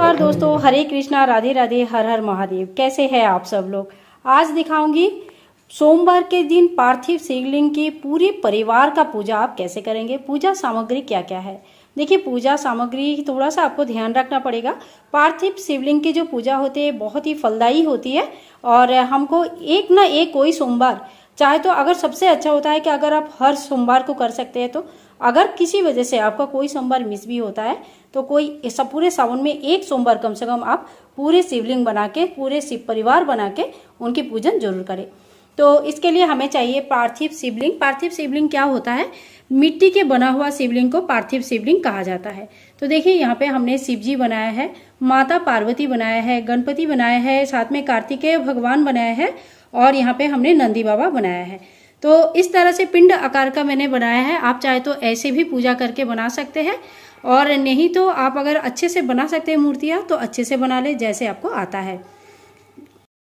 और दोस्तों हरे कृष्णा राधे राधे हर हर महादेव कैसे हैं आप सब लोग आज दिखाऊंगी सोमवार के दिन पार्थिव शिवलिंग के पूरे परिवार का पूजा आप कैसे करेंगे पूजा सामग्री क्या क्या है देखिए पूजा सामग्री थोड़ा सा आपको ध्यान रखना पड़ेगा पार्थिव शिवलिंग की जो पूजा होती है बहुत ही फलदायी होती है और हमको एक ना एक कोई सोमवार चाहे तो अगर सबसे अच्छा होता है कि अगर आप हर सोमवार को कर सकते हैं तो अगर किसी वजह से आपका कोई सोमवार मिस भी होता है तो कोई सब पूरे सावन में एक सोमवार कम से कम आप पूरे शिवलिंग बना के पूरे शिव परिवार बना के उनकी पूजन जरूर करें तो इसके लिए हमें चाहिए पार्थिव शिवलिंग पार्थिव शिवलिंग क्या होता है मिट्टी के बना हुआ शिवलिंग को पार्थिव शिवलिंग कहा जाता है तो देखिए यहाँ पे हमने शिव जी बनाया है माता पार्वती बनाया है गणपति बनाया है साथ में कार्तिकेय भगवान बनाया है और यहाँ पे हमने नंदी बाबा बनाया है तो इस तरह से पिंड आकार का मैंने बनाया है आप चाहे तो ऐसे भी पूजा करके बना सकते हैं और नहीं तो आप अगर अच्छे से बना सकते हैं मूर्तियाँ तो अच्छे से बना ले जैसे आपको आता है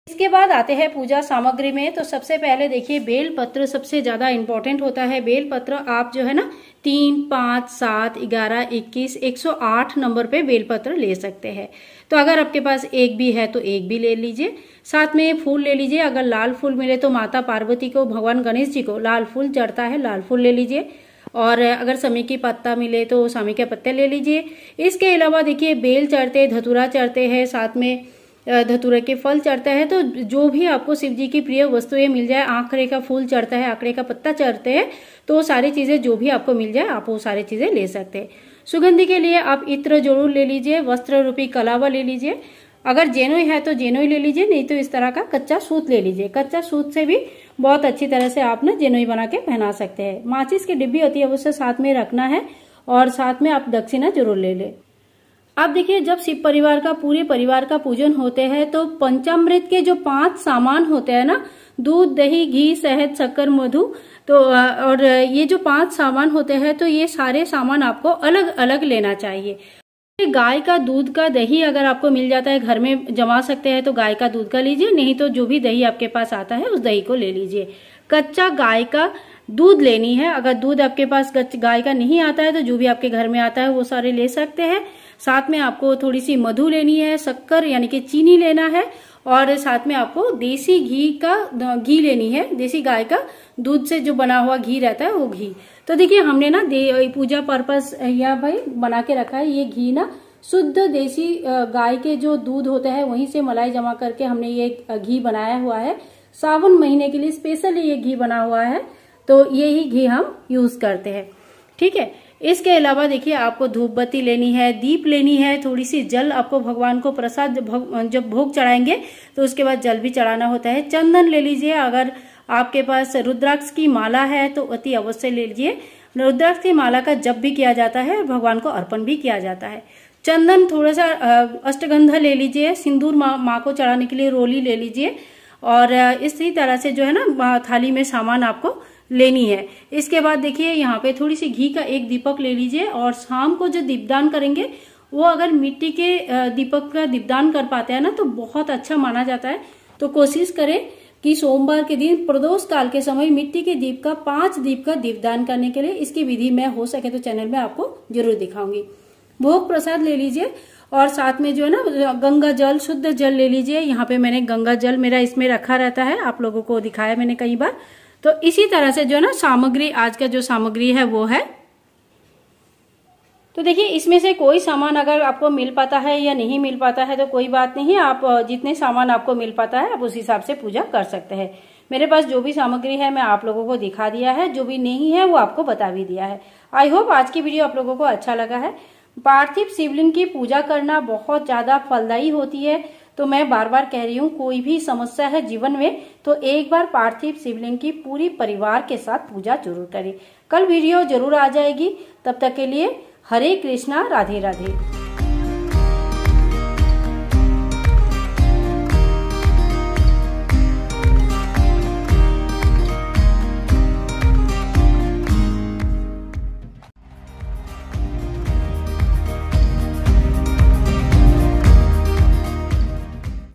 इसके बाद आते हैं पूजा सामग्री में तो सबसे पहले देखिए बेल पत्र सबसे ज्यादा इम्पोर्टेंट होता है बेल पत्र आप जो है ना तीन पाँच सात ग्यारह इक्कीस एक सौ आठ नंबर पे बेलपत्र ले सकते हैं तो अगर आपके पास एक भी है तो एक भी ले लीजिए साथ में फूल ले लीजिए अगर लाल फूल मिले तो माता पार्वती को भगवान गणेश जी को लाल फूल चढ़ता है लाल फूल ले लीजिए और अगर समी की पत्ता मिले तो समी के पत्ते ले लीजिए इसके अलावा देखिए बेल चढ़ते धतूरा चढ़ते हैं साथ में धतूरे के फल चढ़ता है तो जो भी आपको शिव जी की प्रिय वस्तुएं मिल जाए आंकड़े का फूल चढ़ता है आंकड़े का पत्ता चढ़ते हैं तो सारी चीज़ें जो भी आपको मिल जाए आप वो सारी चीज़ें ले सकते हैं सुगंधि के लिए आप इत्र जरूर ले लीजिए वस्त्र रूपी कलावा ले लीजिए अगर जेनोई है तो जेनोई ले लीजिए नहीं तो इस तरह का कच्चा सूत ले लीजिए कच्चा सूत से भी बहुत अच्छी तरह से आप ना जेनोई बना के पहना सकते हैं माचिस की डिब्बी अति अवश्य साथ में रखना है और साथ में आप दक्षिणा जरूर ले लें अब देखिए जब शिव परिवार का पूरे परिवार का पूजन होते हैं तो पंचामृत के जो पांच सामान होते हैं ना दूध दही घी शहद शक्कर मधु तो और ये जो पांच सामान होते हैं तो ये सारे सामान आपको अलग अलग लेना चाहिए गाय का दूध का दही अगर आपको मिल जाता है घर में जमा सकते हैं तो गाय का दूध का लीजिए नहीं तो जो भी दही आपके पास आता है उस दही को ले लीजिए कच्चा गाय का दूध लेनी है अगर दूध आपके पास गाय का नहीं आता है तो जो भी आपके घर में आता है वो सारे ले सकते हैं साथ में आपको थोड़ी सी मधु लेनी है शक्कर यानी कि चीनी लेना है और साथ में आपको देसी घी का घी लेनी है देसी गाय का दूध से जो बना हुआ घी रहता है वो घी तो देखिए हमने ना दे पूजा पर्पस या भाई बना के रखा है ये घी ना शुद्ध देसी गाय के जो दूध होता है वहीं से मलाई जमा करके हमने ये घी बनाया हुआ है सावन महीने के लिए स्पेशली ये घी बना हुआ है तो ये ही घी हम यूज करते हैं ठीक है इसके अलावा देखिए आपको धूप बत्ती लेनी है दीप लेनी है थोड़ी सी जल आपको भगवान को प्रसाद जब भोग चढ़ाएंगे तो उसके बाद जल भी चढ़ाना होता है चंदन ले लीजिए अगर आपके पास रुद्राक्ष की माला है तो अति अवश्य ले लीजिए रुद्राक्ष की माला का जब भी किया जाता है और भगवान को अर्पण भी किया जाता है चंदन थोड़ा सा अष्टगंधा ले लीजिए सिंदूर माँ माँ को चढ़ाने के लिए रोली ले लीजिए और इसी तरह से जो है ना थाली में सामान आपको लेनी है इसके बाद देखिए यहाँ पे थोड़ी सी घी का एक दीपक ले लीजिए और शाम को जो दीपदान करेंगे वो अगर मिट्टी के दीपक का दीपदान कर पाते हैं ना तो बहुत अच्छा माना जाता है तो कोशिश करें कि सोमवार के दिन प्रदोष काल के समय मिट्टी के दीप का पांच दीप का दीपदान करने के लिए इसकी विधि मैं हो सके तो चैनल में आपको जरूर दिखाऊंगी भोग प्रसाद ले लीजिए और साथ में जो है ना गंगा जल शुद्ध जल ले लीजिए यहाँ पे मैंने गंगा जल मेरा इसमें रखा रहता है आप लोगों को दिखाया मैंने कई बार तो इसी तरह से जो ना सामग्री आज का जो सामग्री है वो है तो देखिए इसमें से कोई सामान अगर आपको मिल पाता है या नहीं मिल पाता है तो कोई बात नहीं आप जितने सामान आपको मिल पाता है आप उस हिसाब से पूजा कर सकते हैं मेरे पास जो भी सामग्री है मैं आप लोगों को दिखा दिया है जो भी नहीं है वो आपको बता भी दिया है आई होप आज की वीडियो आप लोगों को अच्छा लगा है पार्थिव शिवलिंग की पूजा करना बहुत ज्यादा फलदायी होती है तो मैं बार बार कह रही हूँ कोई भी समस्या है जीवन में तो एक बार पार्थिव शिवलिंग की पूरी परिवार के साथ पूजा जरूर करें कल वीडियो जरूर आ जाएगी तब तक के लिए हरे कृष्णा राधे राधे